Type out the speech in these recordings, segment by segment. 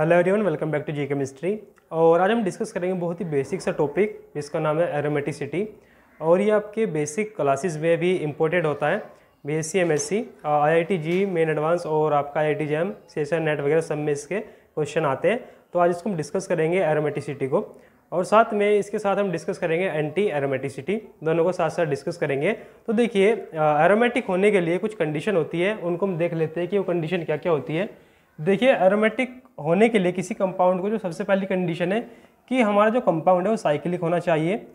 hello everyone welcome back to G chemistry और आज हम डिस्कस करेंगे बहुत ही बेसिक सा टॉपिक जिसका नाम है एरोमेटिसिटी और ये आपके बेसिक क्लासेस में भी इम्पोर्टेड होता है B S C M S C I I T JEE main advance और आपका I I T JAM session NET वगैरह सब में इसके क्वेश्चन आते हैं तो आज इसको हम डिस्कस करेंगे एरोमेटिसिटी को और साथ में इसके साथ हम डिस्कस करेंगे एंटी एरोमेटिसिटी दोनों को साथ साथ डिस्कस करेंगे तो देखिए एरोमेटिक होने के लिए कुछ कंडीशन होती है उनको हम देख लेते हैं कि वो कंडीशन क्या क्या होती है देखिए एरोमेटिक होने के लिए किसी कंपाउंड को जो सबसे पहली कंडीशन है कि हमारा जो कंपाउंड है वो साइकिलिक होना चाहिए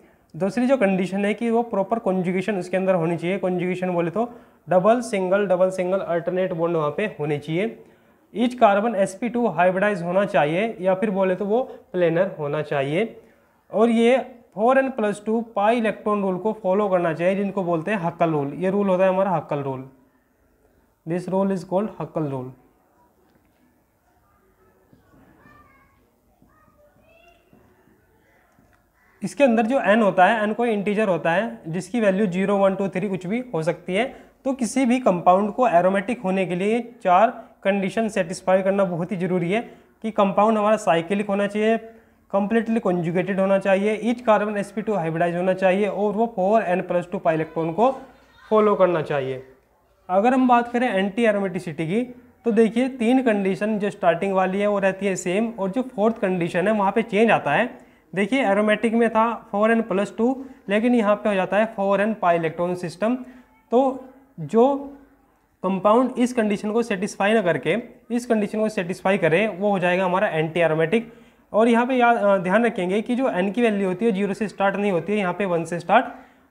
दूसरी जो कंडीशन है कि वो प्रॉपर कॉन्जुगेशन उसके अंदर होनी चाहिए कॉन्जुगेशन बोले तो double single double single alternate bond वहाँ पे होने चाहिए each carbon S P two hybridise होना चाहिए या फिर बोले तो वो प्लेनर होना चाहिए और ये four N plus two pi electron rule को फॉलो करना चाहिए जिनको बोलते हैं हक्कल रूल ये रूल होता है हमारा Huckel rule this rule is called Huckel rule इसके अंदर जो एन होता है एन कोई इंटीजर होता है जिसकी value zero one two three कुछ भी हो सकती है तो किसी भी कंपाउंड को एरोमेटिक होने के लिए चार कंडीशन सेटिस्फाई करना बहुत ही ज़रूरी है कि कंपाउंड हमारा साइकिलिक होना चाहिए कंप्लीटली कंजुगेटेड होना चाहिए each carbon S P two hybridise होना चाहिए और वो four N plus two pi electron को फॉलो करना चाहिए अगर हम बात करें एंटी एरोमेटिसिटी की तो देखिए तीन कंडीशन जो स्टार्टिंग वाली है वो रहती है सेम और जो फोर्थ कंडीशन है वहाँ पे चेंज आता है देखिए एरोमेटिक में था फोर एन प्लस टू लेकिन यहाँ पे हो जाता है four N pi electron system तो जो कंपाउंड इस कंडीशन को सेटिस्फाई ना करके इस कंडीशन को सेटिस्फाई करे वो हो जाएगा हमारा एंटी एरोमेटिक और यहाँ पे याद ध्यान रखेंगे कि जो एन की वैल्यू होती है जीरो से स्टार्ट नहीं होती है यहाँ पर वन से स्टार्ट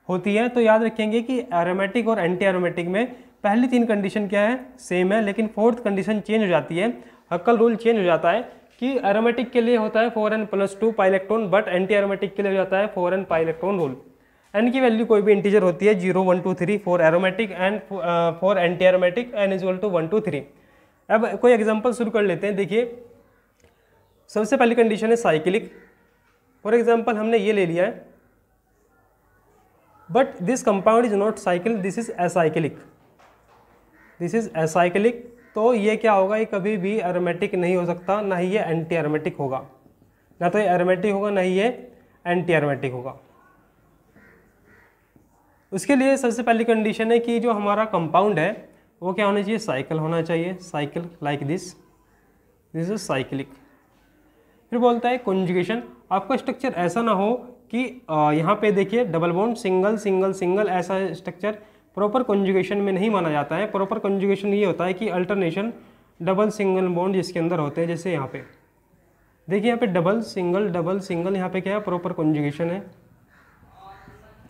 होती है तो याद रखेंगे कि एरोमेटिक और एंटी एरोमेटिक में पहली तीन कंडीशन क्या है सेम है लेकिन फोर्थ कंडीशन चेंज हो जाती है हक्कल रूल चेंज हो जाता है कि एरोमेटिक के लिए होता है four N plus two pi electron but antiaromatic के लिए हो जाता है four N pi electron role rule N की वैल्यू कोई भी इंटीजर होती है zero one two three four aromatic and for antiaromatic N is two one two three अब कोई एग्जाम्पल शुरू कर लेते हैं देखिए सबसे पहली कंडीशन है साइकिलिक फॉर एग्जाम्पल हमने ये ले लिया है but this compound is not cyclic this is acyclic this is acyclic तो ये क्या होगा ये कभी भी एरोमेटिक नहीं हो सकता ना ही ये एंटी एरोमेटिक होगा ना तो ये एरोमेटिक होगा ना ही ये एंटी एरोमेटिक होगा उसके लिए सबसे पहली कंडीशन है कि जो हमारा कंपाउंड है वो क्या होना चाहिए साइकिल होना चाहिए cycle like this this is cyclic फिर बोलता है कंजुगेशन आपका स्ट्रक्चर ऐसा ना हो कि यहाँ पे देखिए double bond single single single ऐसा स्ट्रक्चर प्रॉपर कंजुगेशन में नहीं माना जाता है प्रॉपर कंजुगेशन ये होता है कि अल्टरनेशन डबल सिंगल बॉन्ड जिसके अंदर होते हैं जैसे यहाँ पे देखिए यहाँ पे डबल सिंगल डबल सिंगल यहाँ पे क्या है प्रॉपर कंजुगेशन है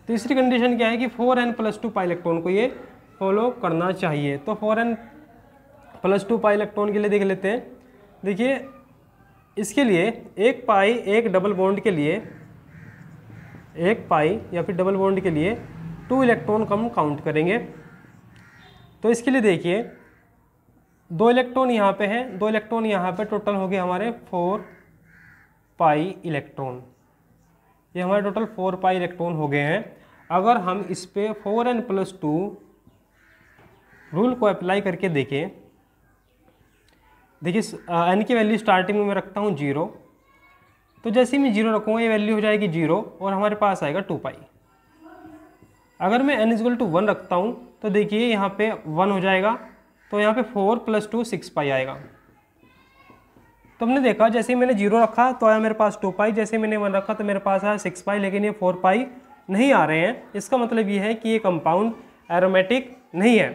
तीसरी कंडीशन क्या है कि four N plus two pi electron को ये फॉलो करना चाहिए तो four N plus two pi electron के लिए देख लेते हैं देखिए इसके लिए एक पाई एक डबल बॉन्ड के लिए एक पाई या फिर डबल बॉन्ड के लिए टू इलेक्ट्रॉन को हम काउंट करेंगे तो इसके लिए देखिए दो इलेक्ट्रॉन यहाँ पे हैं दो इलेक्ट्रॉन यहाँ पे टोटल हो गए हमारे फोर पाई इलेक्ट्रॉन ये हमारे टोटल फोर पाई इलेक्ट्रॉन हो गए हैं अगर हम इस पर four N plus two rule को अप्लाई करके देखें देखिए एन की वैल्यू स्टार्टिंग में मैं रखता हूँ जीरो तो जैसे ही मैं जीरो रखूँगा ये वैल्यू हो जाएगी जीरो और हमारे पास आएगा टू पाई अगर मैं एन इजल टू वन रखता हूँ तो देखिए यहाँ पे वन हो जाएगा तो यहाँ पे four plus two six pi आएगा तो हमने देखा जैसे ही मैंने जीरो रखा तो आया मेरे पास टू पाई जैसे मैंने वन रखा तो मेरे पास आया सिक्स पाई लेकिन ये फोर पाई नहीं आ रहे हैं इसका मतलब ये है कि ये कंपाउंड एरोमेटिक नहीं है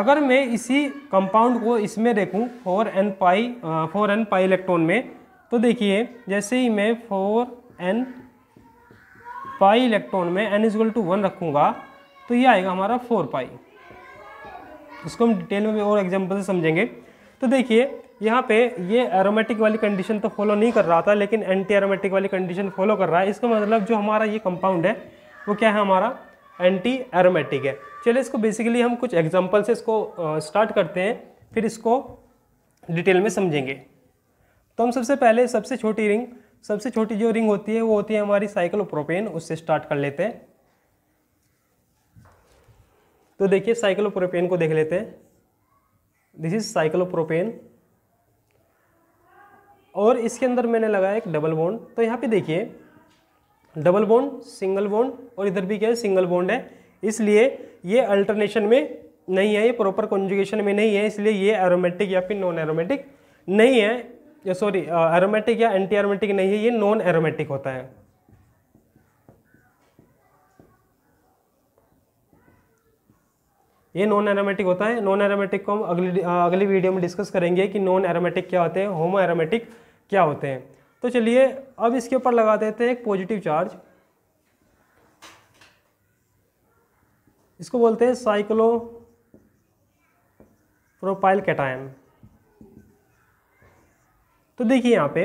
अगर मैं इसी कंपाउंड को इसमें देखूँ four N pi four N pi electron में तो देखिए जैसे ही मैं फोर एन पाई इलेक्ट्रॉन में एन इजल टू वन रखूँगा तो ये आएगा हमारा फोर पाई इसको हम डिटेल में भी और एग्जाम्पल से समझेंगे तो देखिए यहाँ पे ये एरोमेटिक वाली कंडीशन तो फॉलो नहीं कर रहा था लेकिन एंटी एरोमेटिक वाली कंडीशन फॉलो कर रहा है इसका मतलब जो हमारा ये कंपाउंड है वो क्या है हमारा एंटी एरोमेटिक है चलिए इसको बेसिकली हम कुछ एग्जाम्पल से इसको स्टार्ट करते हैं फिर इसको डिटेल में समझेंगे तो हम सबसे पहले सबसे छोटी रिंग सबसे छोटी जो रिंग होती है वो होती है हमारी साइक्लोप्रोपेन उससे स्टार्ट कर लेते हैं तो देखिए साइक्लोप्रोपेन को देख लेते हैं दिस इज साइक्लोप्रोपेन और इसके अंदर मैंने लगाया एक डबल बोंड तो यहाँ पे देखिए डबल बोंड सिंगल बोंड और इधर भी क्या है सिंगल बोंड है इसलिए ये अल्टरनेशन में नहीं है ये प्रॉपर कॉन्जुगेशन में नहीं है इसलिए ये एरोमेटिक या फिर नॉन एरोमेटिक नहीं है या सॉरी एरोमेटिक uh, या एंटी एरोमेटिक नहीं है ये नॉन एरोमेटिक होता है ये नॉन एरोमेटिक होता है नॉन एरोमेटिक को हम uh, अगली अगली वीडियो में डिस्कस करेंगे कि नॉन एरोमेटिक क्या होते हैं होमो एरोमेटिक क्या होते हैं तो चलिए अब इसके ऊपर लगा देते हैं एक पॉजिटिव चार्ज इसको बोलते हैं साइक्लो प्रोपाइल कैटायन तो देखिए यहाँ पे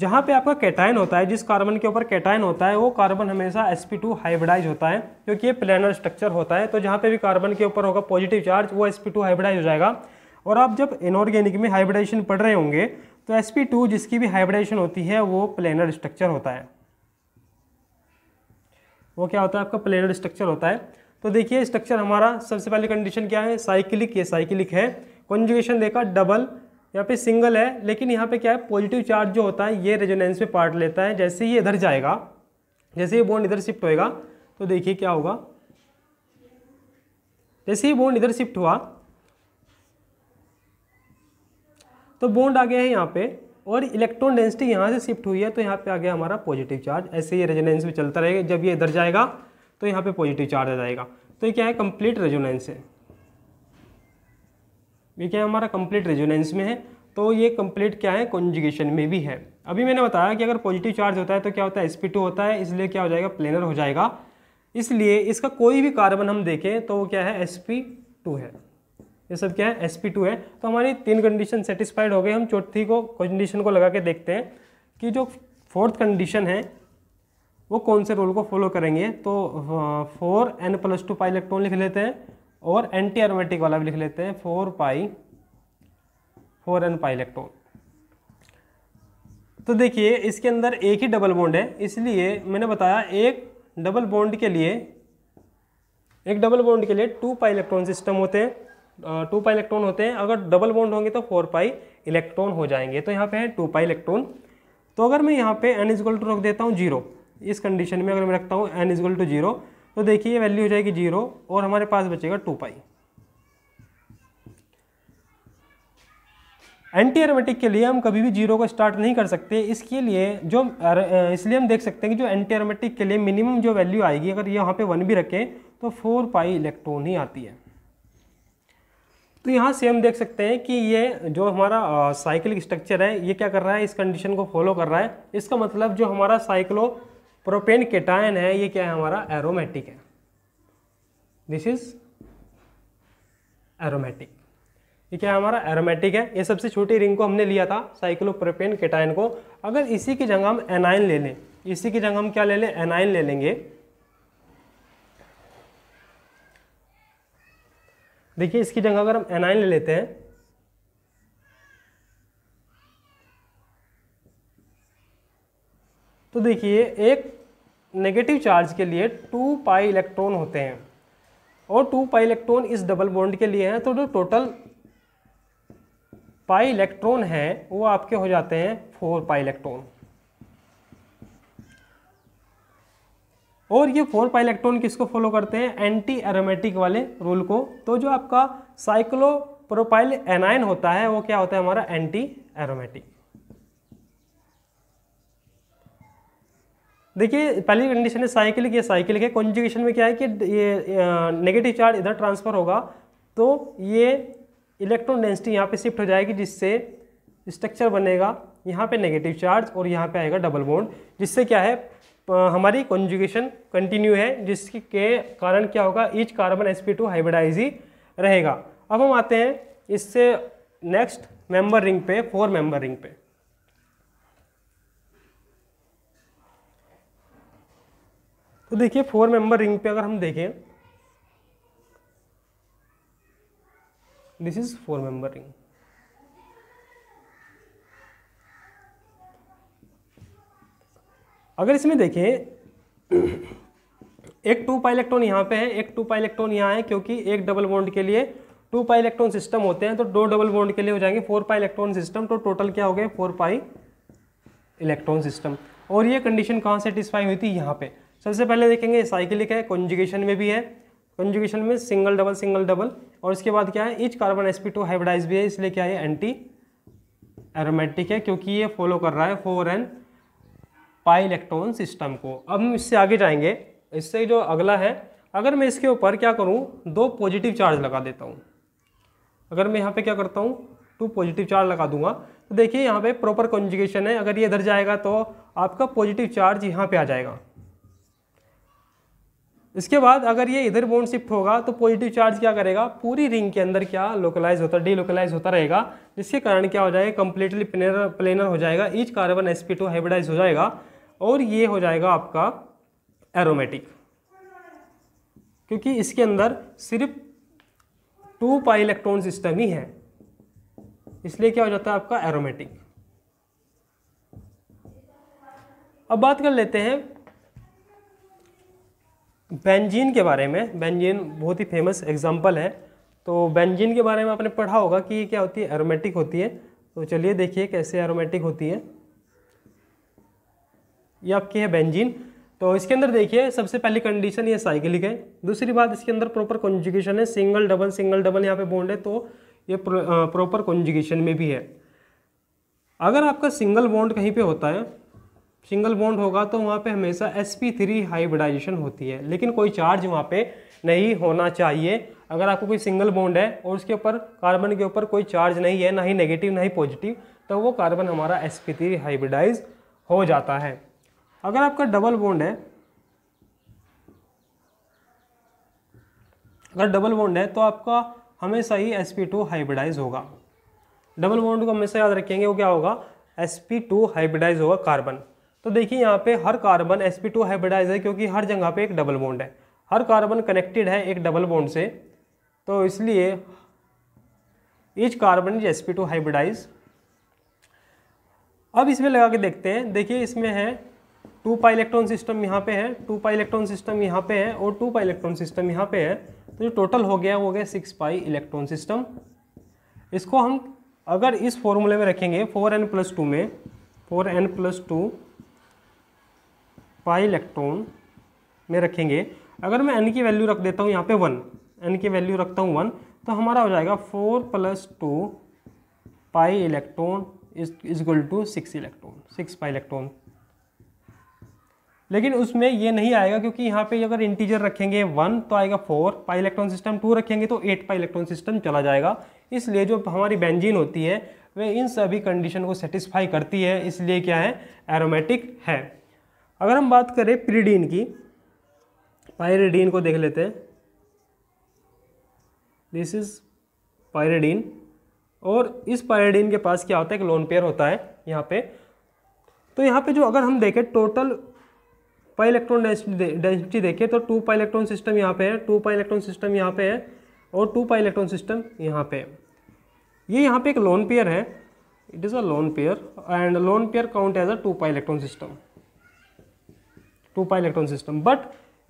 जहाँ पे आपका कैटाइन होता है जिस कार्बन के ऊपर कैटाइन होता है वो कार्बन हमेशा sp2 हाइब्रिडाइज होता है क्योंकि ये प्लानर स्ट्रक्चर होता है तो जहाँ पे भी कार्बन के ऊपर होगा पॉजिटिव चार्ज वो sp2 हाइब्रिडाइज हो जाएगा और आप जब इनऑर्गेनिक में हाइब्रिडाइजेशन पढ़ रहे होंगे तो sp2 जिसकी भी हाइब्रिडाइजेशन होती है वो प्लानर स्ट्रक्चर होता है वो क्या होता है आपका प्लेनर स्ट्रक्चर होता है तो देखिए स्ट्रक्चर हमारा सबसे पहले कंडीशन क्या है साइकिलिक ये साइकिलिक है कंजुगेशन देखा डबल यहाँ पे सिंगल है लेकिन यहाँ पे क्या है पॉजिटिव चार्ज जो होता है ये रेजोनेंस में पार्ट लेता है जैसे ये इधर जाएगा जैसे ये बोन इधर शिफ्ट होएगा तो देखिए क्या होगा जैसे ही बोन इधर शिफ्ट हुआ तो बोन्ड आ गया है यहाँ पे और इलेक्ट्रॉन डेंसिटी यहाँ से शिफ्ट हुई है तो यहाँ पे आ गया हमारा पॉजिटिव चार्ज ऐसे ही रेजोनेंस में चलता रहेगा जब ये इधर जाएगा तो यहाँ पे पॉजिटिव चार्ज आ जाएगा तो ये क्या है कंप्लीट रेजोनेंस है ये क्या हमारा कंप्लीट रेजोनेंस में है तो ये कंप्लीट क्या है कॉन्जुगेशन में भी है अभी मैंने बताया कि अगर पॉजिटिव चार्ज होता है तो क्या होता है sp2 होता है इसलिए क्या हो जाएगा प्लेनर हो जाएगा इसलिए इसका कोई भी कार्बन हम देखें तो वो क्या है sp2 है ये सब क्या है sp2 है तो हमारी तीन कंडीशन सेटिस्फाइड हो गई हम चौथी को कंडीशन को लगा के देखते हैं कि जो फोर्थ कंडीशन है वो कौन से रोल को फॉलो करेंगे तो four N plus two pi electron लिख लेते हैं और एंटी एरोमेटिक वाला भी लिख लेते हैं four pi four N pi electron तो देखिए इसके अंदर एक ही डबल बॉन्ड है इसलिए मैंने बताया एक डबल बॉन्ड के लिए एक डबल बॉन्ड के लिए टू पाई इलेक्ट्रॉन सिस्टम होते हैं टू पाई इलेक्ट्रॉन होते हैं अगर डबल बॉन्ड होंगे तो फोर पाई इलेक्ट्रॉन हो जाएंगे तो यहाँ पे है टू पाई इलेक्ट्रॉन तो अगर मैं यहाँ पे एन इजगल टू रख देता हूँ जीरो इस कंडीशन में अगर मैं रखता हूँ एन इजगल टू जीरो तो देखिए वैल्यू हो जाएगी जीरो और हमारे पास बचेगा टू पाई एंटी एरोमेटिक के लिए हम कभी भी जीरो को स्टार्ट नहीं कर सकते इसके लिए जो इसलिए हम देख सकते हैं कि जो एंटी एरोमेटिक के लिए मिनिमम जो वैल्यू आएगी अगर ये यहाँ पे वन भी रखें तो फोर पाई इलेक्ट्रॉन ही आती है तो यहाँ से हम देख सकते हैं कि ये जो हमारा साइकिल स्ट्रक्चर है ये क्या कर रहा है इस कंडीशन को फॉलो कर रहा है इसका मतलब जो हमारा साइक्लो प्रोपेन केटायन है ये क्या है हमारा एरोमेटिक है दिस इज एरोमेटिक ये क्या है हमारा एरोमेटिक है ये सबसे छोटी रिंग को हमने लिया था साइक्लोप्रोपेन केटायन को अगर इसी की जगह हम एनाइन ले लें इसी की जगह हम क्या ले लें एनाइन ले लेंगे देखिए इसकी जगह अगर हम एनाइन ले लेते हैं तो देखिए एक नेगेटिव चार्ज के लिए टू पाई इलेक्ट्रॉन होते हैं और टू पाई इलेक्ट्रॉन इस डबल बॉन्ड के लिए हैं तो जो टोटल पाई इलेक्ट्रॉन है वो आपके हो जाते हैं फोर पाई इलेक्ट्रॉन और ये फोर पाई इलेक्ट्रॉन किसको फॉलो करते हैं एंटी एरोमेटिक वाले रूल को तो जो आपका साइक्लो प्रोपाइल एनाइन होता है वो क्या होता है हमारा एंटी एरोमेटिक देखिए पहली कंडीशन है साइकिल ये साइकिल है कॉन्जुगेशन में क्या है कि ये नेगेटिव चार्ज इधर ट्रांसफर होगा तो ये इलेक्ट्रॉन डेंसिटी यहाँ पे शिफ्ट हो जाएगी जिससे स्ट्रक्चर बनेगा यहाँ पे नेगेटिव चार्ज और यहाँ पे आएगा डबल बोन्ड जिससे क्या है हमारी कॉन्जुगेशन कंटिन्यू है जिसके के कारण क्या होगा each carbon S P two hybridize ही रहेगा अब हम आते हैं इससे नेक्स्ट मेम्बर रिंग पे फोर मेम्बर रिंग पे तो देखिए फोर मेंबर रिंग पे अगर हम देखें this is four member ring अगर इसमें देखें एक टू पाई इलेक्ट्रॉन यहां पे है एक टू पाई इलेक्ट्रॉन यहां है क्योंकि एक डबल बॉन्ड के लिए टू पाई इलेक्ट्रॉन सिस्टम होते हैं तो दो डबल बॉन्ड के लिए हो जाएंगे फोर पाई इलेक्ट्रॉन सिस्टम तो टोटल क्या हो गए फोर पाई इलेक्ट्रॉन सिस्टम और ये कंडीशन कहाँ सेटिस्फाई हुई थी यहाँ पे सबसे पहले देखेंगे साइकिलिक है कॉन्जुगेशन में भी है कॉन्जुगेशन में सिंगल डबल सिंगल डबल और इसके बाद क्या है each carbon S P two hybridize भी है इसलिए क्या है एंटी एरोमेटिक है क्योंकि ये फॉलो कर रहा है four N pi electron system को अब हम इससे आगे जाएंगे इससे जो अगला है अगर मैं इसके ऊपर क्या करूँ दो पॉजिटिव चार्ज लगा देता हूँ अगर मैं यहाँ पर क्या करता हूँ टू पॉजिटिव चार्ज लगा दूंगा तो देखिए यहाँ पे प्रॉपर कॉन्जुगेशन है अगर ये इधर जाएगा तो आपका पॉजिटिव चार्ज यहाँ पे आ जाएगा इसके बाद अगर ये इधर बोन शिफ्ट होगा तो पॉजिटिव चार्ज क्या करेगा पूरी रिंग के अंदर क्या लोकलाइज होता डीलोकलाइज होता रहेगा जिसके कारण क्या हो जाएगा कंप्लीटली प्लेनर प्लेनर हो जाएगा each carbon S P two hybridize हो जाएगा और ये हो जाएगा आपका एरोमेटिक क्योंकि इसके अंदर सिर्फ टू पाई इलेक्ट्रॉन सिस्टम ही है इसलिए क्या हो जाता है आपका एरोमेटिक अब बात कर लेते हैं बेंजीन के बारे में बेंजीन बहुत ही फेमस एग्जाम्पल है तो बेंजीन के बारे में आपने पढ़ा होगा कि ये क्या होती है एरोमेटिक होती है तो चलिए देखिए कैसे एरोमेटिक होती है ये आपकी है बेंजीन तो इसके अंदर देखिए सबसे पहली कंडीशन ये साइकिलिक है दूसरी बात इसके अंदर प्रॉपर कॉन्जुगेशन है सिंगल डबल सिंगल डबल यहाँ पे बॉन्ड है तो ये प्रॉपर कॉन्जुगेशन में भी है अगर आपका सिंगल बॉन्ड कहीं पे होता है सिंगल बॉन्ड होगा तो वहाँ पे हमेशा एस पी थ्री हाइब्रिडाइजेशन होती है लेकिन कोई चार्ज वहाँ पे नहीं होना चाहिए अगर आपको कोई सिंगल बॉन्ड है और उसके ऊपर कार्बन के ऊपर कोई चार्ज नहीं है ना ही नेगेटिव ना ही पॉजिटिव तो वो कार्बन हमारा एस पी थ्री हाइब्रिडाइज हो जाता है अगर आपका डबल बॉन्ड है अगर डबल बॉन्ड है तो आपका हमेशा ही एस पी टू हाइब्रिडाइज होगा डबल बॉन्ड को हमेशा याद रखेंगे वो क्या होगा एस पी टू हाइब्रिडाइज होगा कार्बन तो देखिए यहाँ पे हर कार्बन sp2 हाइब्रिडाइज है क्योंकि हर जगह पे एक डबल बॉन्ड है हर कार्बन कनेक्टेड है एक डबल बॉन्ड से तो इसलिए each carbon is S two hybridize अब इसमें लगा के देखते हैं देखिए इसमें है टू पाई इलेक्ट्रॉन सिस्टम यहाँ पे है टू पाई इलेक्ट्रॉन सिस्टम यहाँ पे है और टू पाई इलेक्ट्रॉन सिस्टम यहाँ पे है तो जो टोटल हो गया वो हो गया सिक्स पाई इलेक्ट्रॉन सिस्टम इसको हम अगर इस फॉर्मूले में रखेंगे फोर एन प्लस टू में four N plus two pi electron में रखेंगे अगर मैं एन की वैल्यू रख देता हूँ यहाँ पे वन एन की वैल्यू रखता हूँ वन तो हमारा हो जाएगा four plus two pi electron is equal to six electron six pi electron लेकिन उसमें ये नहीं आएगा क्योंकि यहाँ पे अगर इंटीजर रखेंगे वन तो आएगा four pi electron system two रखेंगे तो एट पाई इलेक्ट्रॉन सिस्टम चला जाएगा इसलिए जो हमारी बेंजीन होती है वह इन सभी कंडीशन को सेटिस्फाई करती है इसलिए क्या है एरोमेटिक है अगर हम बात करें पिरीडीन की पायरेडीन को देख लेते हैं दिस इज पायरेडीन और इस पायरेडीन के पास क्या होता है एक लोन पेयर होता है यहाँ पे तो यहाँ पे जो अगर हम देखें टोटल पाई इलेक्ट्रॉन डेंसिटी देखें तो टू पाई इलेक्ट्रॉन सिस्टम यहाँ पे है टू पाई इलेक्ट्रॉन सिस्टम यहाँ पे है और टू पाई इलेक्ट्रॉन सिस्टम यहाँ पे है ये यहाँ पे एक लोन पेयर है it is a lone pair and lone pair count as a two pi electron system two pi electron system but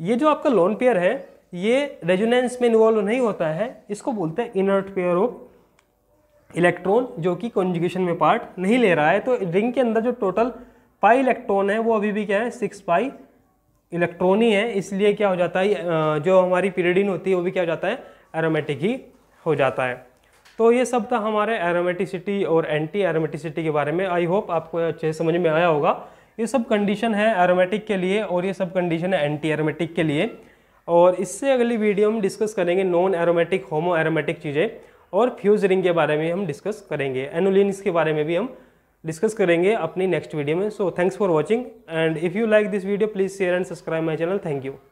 ये जो आपका लोन पेयर है ये रेजोनेंस में इन्वॉल्व नहीं होता है इसको बोलते हैं इनर्ट पेयर ऑफ इलेक्ट्रॉन जो कि कॉन्जुगेशन में पार्ट नहीं ले रहा है तो रिंग के अंदर जो टोटल पाई इलेक्ट्रॉन है वो अभी भी क्या है सिक्स पाई इलेक्ट्रॉन ही है इसलिए क्या हो जाता है जो हमारी पीरियडिन होती है वो भी क्या हो जाता है एरोमेटिक ही हो जाता है तो ये सब था हमारे एरोमेटिसिटी और एंटी एरोमेटिसिटी के बारे में आई होप आपको अच्छे समझ में आया होगा ये सब कंडीशन है एरोमेटिक के लिए और ये सब कंडीशन है एंटी एरोमेटिक के लिए और इससे अगली वीडियो हम डिस्कस करेंगे नॉन एरोमेटिक होमो एरोमेटिक चीज़ें और फ्यूज रिंग के बारे में हम डिस्कस करेंगे एनुलिन्स के बारे में भी हम डिस्कस करेंगे अपनी नेक्स्ट वीडियो में so thanks for watching and if you like this video please share and subscribe my channel thank you